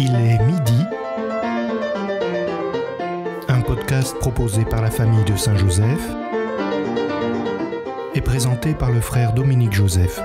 Il est midi. Un podcast proposé par la famille de Saint-Joseph et présenté par le frère Dominique Joseph.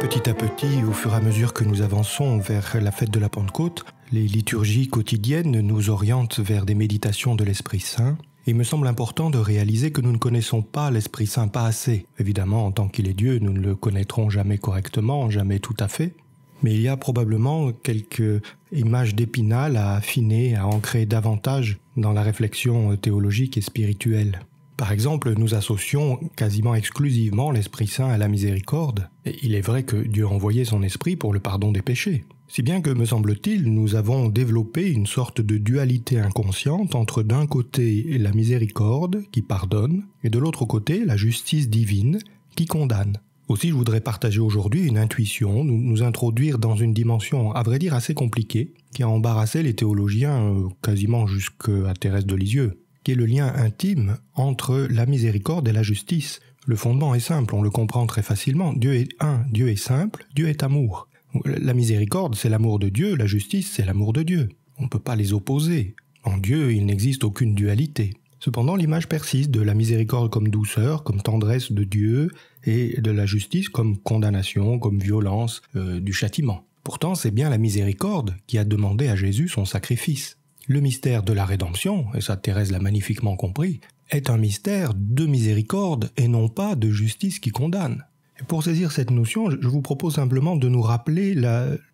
Petit à petit, au fur et à mesure que nous avançons vers la fête de la Pentecôte, les liturgies quotidiennes nous orientent vers des méditations de l'Esprit Saint il me semble important de réaliser que nous ne connaissons pas l'Esprit Saint pas assez. Évidemment, en tant qu'il est Dieu, nous ne le connaîtrons jamais correctement, jamais tout à fait. Mais il y a probablement quelques images d'épinal à affiner, à ancrer davantage dans la réflexion théologique et spirituelle. Par exemple, nous associons quasiment exclusivement l'Esprit Saint à la miséricorde. Et il est vrai que Dieu a son Esprit pour le pardon des péchés. Si bien que, me semble-t-il, nous avons développé une sorte de dualité inconsciente entre d'un côté la miséricorde, qui pardonne, et de l'autre côté la justice divine, qui condamne. Aussi, je voudrais partager aujourd'hui une intuition, nous, introduire dans une dimension, à vrai dire, assez compliquée, qui a embarrassé les théologiens euh, quasiment jusqu'à Thérèse de Lisieux, qui est le lien intime entre la miséricorde et la justice. Le fondement est simple, on le comprend très facilement. Dieu est un, Dieu est simple, Dieu est amour. La miséricorde, c'est l'amour de Dieu, la justice, c'est l'amour de Dieu. On ne peut pas les opposer. En Dieu, il n'existe aucune dualité. Cependant, l'image persiste de la miséricorde comme douceur, comme tendresse de Dieu, et de la justice comme condamnation, comme violence, euh, du châtiment. Pourtant, c'est bien la miséricorde qui a demandé à Jésus son sacrifice. Le mystère de la rédemption, et ça Thérèse l'a magnifiquement compris, est un mystère de miséricorde et non pas de justice qui condamne. Pour saisir cette notion, je vous propose simplement de nous rappeler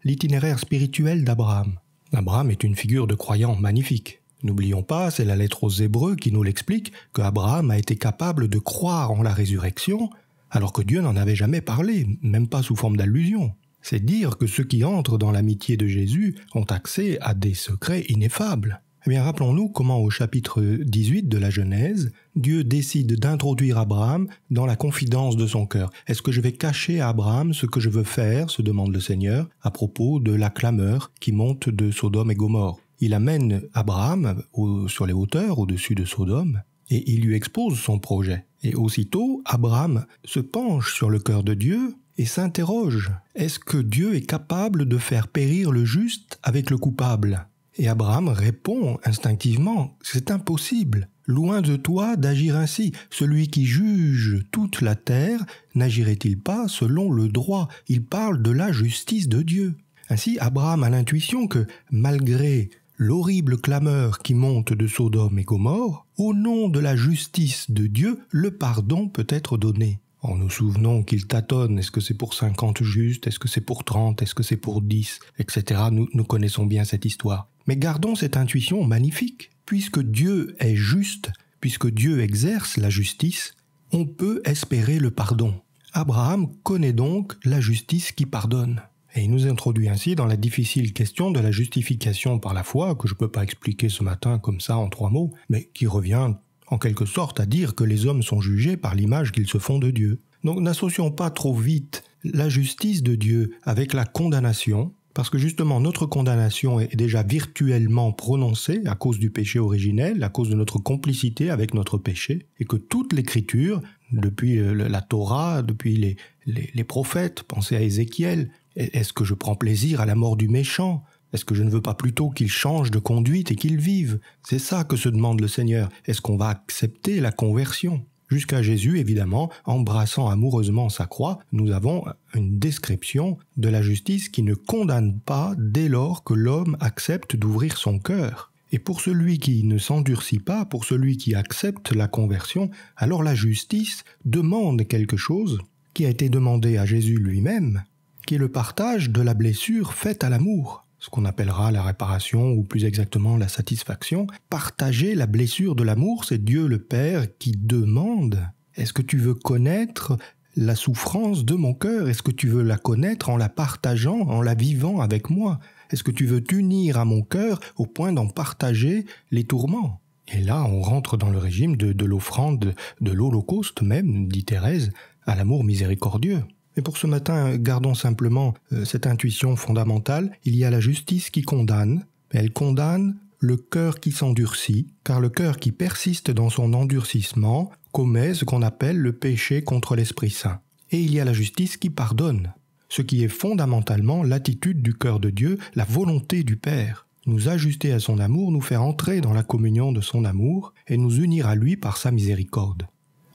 l'itinéraire spirituel d'Abraham. Abraham est une figure de croyant magnifique. N'oublions pas, c'est la lettre aux Hébreux qui nous l'explique, que Abraham a été capable de croire en la résurrection, alors que Dieu n'en avait jamais parlé, même pas sous forme d'allusion. C'est dire que ceux qui entrent dans l'amitié de Jésus ont accès à des secrets ineffables. Eh bien, rappelons-nous comment au chapitre 18 de la Genèse, Dieu décide d'introduire Abraham dans la confidence de son cœur. Est-ce que je vais cacher à Abraham ce que je veux faire se demande le Seigneur à propos de la clameur qui monte de Sodome et Gomorre. Il amène Abraham sur les hauteurs au-dessus de Sodome et il lui expose son projet. Et aussitôt, Abraham se penche sur le cœur de Dieu et s'interroge. Est-ce que Dieu est capable de faire périr le juste avec le coupable et Abraham répond instinctivement, C'est impossible. Loin de toi d'agir ainsi. Celui qui juge toute la terre n'agirait-il pas selon le droit Il parle de la justice de Dieu. Ainsi, Abraham a l'intuition que, malgré l'horrible clameur qui monte de Sodome et Gomorre, au nom de la justice de Dieu, le pardon peut être donné nous souvenons qu'il tâtonne, est-ce que c'est pour 50 juste, est-ce que c'est pour 30, est-ce que c'est pour 10, etc. Nous, nous connaissons bien cette histoire. Mais gardons cette intuition magnifique, puisque Dieu est juste, puisque Dieu exerce la justice, on peut espérer le pardon. Abraham connaît donc la justice qui pardonne. Et il nous introduit ainsi dans la difficile question de la justification par la foi, que je ne peux pas expliquer ce matin comme ça en trois mots, mais qui revient en quelque sorte à dire que les hommes sont jugés par l'image qu'ils se font de Dieu. Donc n'associons pas trop vite la justice de Dieu avec la condamnation, parce que justement notre condamnation est déjà virtuellement prononcée à cause du péché originel, à cause de notre complicité avec notre péché, et que toute l'écriture, depuis euh, la Torah, depuis les, les prophètes, pensez à Ézéchiel, est-ce que je prends plaisir à la mort du méchant est-ce que je ne veux pas plutôt qu'ils changent de conduite et qu'ils vivent C'est ça que se demande le Seigneur. Est-ce qu'on va accepter la conversion Jusqu'à Jésus, évidemment, embrassant amoureusement sa croix, nous avons une description de la justice qui ne condamne pas dès lors que l'homme accepte d'ouvrir son cœur. Et pour celui qui ne s'endurcit pas, pour celui qui accepte la conversion, alors la justice demande quelque chose qui a été demandé à Jésus lui-même, qui est le partage de la blessure faite à l'amour ce qu'on appellera la réparation ou plus exactement la satisfaction. Partager la blessure de l'amour, c'est Dieu le Père qui demande Est-ce que tu veux connaître la souffrance de mon cœur Est-ce que tu veux la connaître en la partageant, en la vivant avec moi Est-ce que tu veux t'unir à mon cœur au point d'en partager les tourments Et là, on rentre dans le régime de, l'offrande, de l'Holocauste même, dit Thérèse, à l'amour miséricordieux. Mais pour ce matin, gardons simplement euh, cette intuition fondamentale. Il y a la justice qui condamne, elle condamne le cœur qui s'endurcit, car le cœur qui persiste dans son endurcissement commet ce qu'on appelle le péché contre l'Esprit Saint. Et il y a la justice qui pardonne, ce qui est fondamentalement l'attitude du cœur de Dieu, la volonté du Père. Nous ajuster à son amour, nous faire entrer dans la communion de son amour et nous unir à lui par sa miséricorde.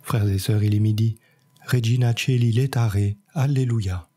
Frères et sœurs, il est midi. Regina Celi letare, Alléluia.